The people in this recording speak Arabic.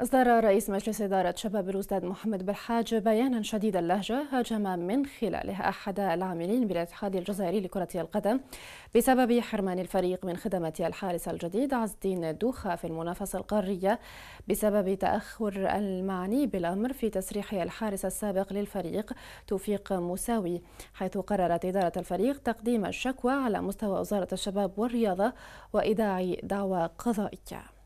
أصدر رئيس مجلس إدارة شباب الأستاذ محمد بالحاج بيانا شديد اللهجة هاجم من خلاله أحد العاملين بالاتحاد الجزائري لكرة القدم بسبب حرمان الفريق من خدمة الحارس الجديد عز الدين دوخة في المنافسة القارية بسبب تأخر المعني بالأمر في تسريح الحارس السابق للفريق توفيق مساوي حيث قررت إدارة الفريق تقديم الشكوى على مستوى وزارة الشباب والرياضة وإيداع دعوى قضائية